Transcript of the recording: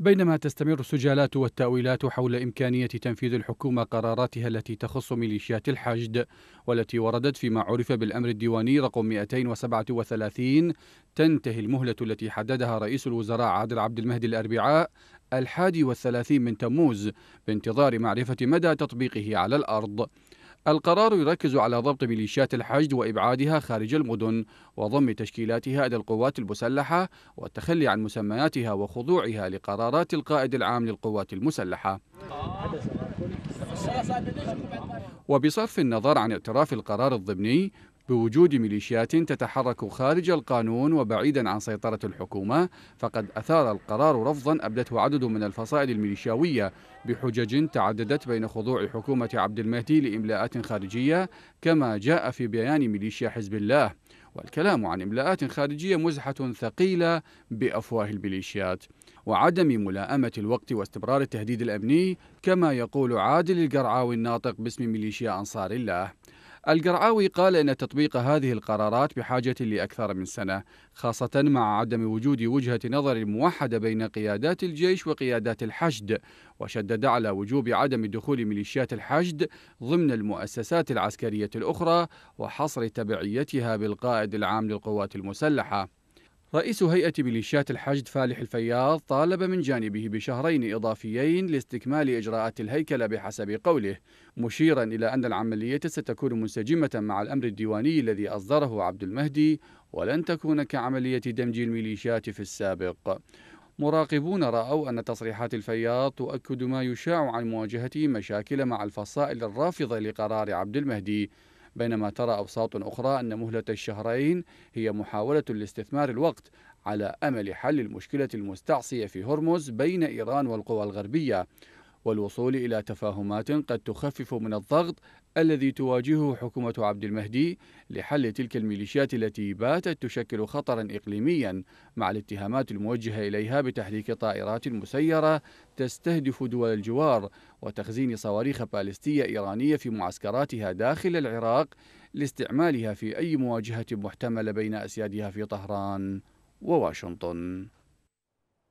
بينما تستمر السجالات والتأويلات حول إمكانية تنفيذ الحكومة قراراتها التي تخص ميليشيات الحشد والتي وردت فيما عرف بالأمر الديواني رقم 237 تنتهي المهلة التي حددها رئيس الوزراء عادل عبد المهدي الأربعاء الحادي والثلاثين من تموز بانتظار معرفة مدى تطبيقه على الأرض القرار يركز على ضبط ميليشيات الحشد وإبعادها خارج المدن وضم تشكيلاتها إلى القوات المسلحة والتخلي عن مسمياتها وخضوعها لقرارات القائد العام للقوات المسلحة وبصرف النظر عن اعتراف القرار الضمني بوجود ميليشيات تتحرك خارج القانون وبعيدا عن سيطرة الحكومة فقد أثار القرار رفضا أبدته عدد من الفصائل الميليشياوية بحجج تعددت بين خضوع حكومة عبد المهدي لإملاءات خارجية كما جاء في بيان ميليشيا حزب الله والكلام عن إملاءات خارجية مزحة ثقيلة بأفواه الميليشيات وعدم ملائمة الوقت واستمرار التهديد الأمني كما يقول عادل القرعاوي الناطق باسم ميليشيا أنصار الله القرعاوي قال أن تطبيق هذه القرارات بحاجة لأكثر من سنة خاصة مع عدم وجود وجهة نظر موحدة بين قيادات الجيش وقيادات الحشد وشدد على وجوب عدم دخول ميليشيات الحشد ضمن المؤسسات العسكرية الأخرى وحصر تبعيتها بالقائد العام للقوات المسلحة رئيس هيئة ميليشيات الحشد فالح الفياض طالب من جانبه بشهرين إضافيين لاستكمال إجراءات الهيكلة بحسب قوله مشيرا إلى أن العملية ستكون منسجمة مع الأمر الديواني الذي أصدره عبد المهدي ولن تكون كعملية دمج الميليشيات في السابق مراقبون رأوا أن تصريحات الفياض تؤكد ما يشاع عن مواجهة مشاكل مع الفصائل الرافضة لقرار عبد المهدي بينما ترى أوساط أخرى أن مهلة الشهرين هي محاولة لاستثمار الوقت على أمل حل المشكلة المستعصية في هرمز بين إيران والقوى الغربية والوصول إلى تفاهمات قد تخفف من الضغط الذي تواجهه حكومة عبد المهدي لحل تلك الميليشيات التي باتت تشكل خطرا إقليميا مع الاتهامات الموجهة إليها بتحريك طائرات مسيرة تستهدف دول الجوار وتخزين صواريخ بالستية إيرانية في معسكراتها داخل العراق لاستعمالها في أي مواجهة محتملة بين أسيادها في طهران وواشنطن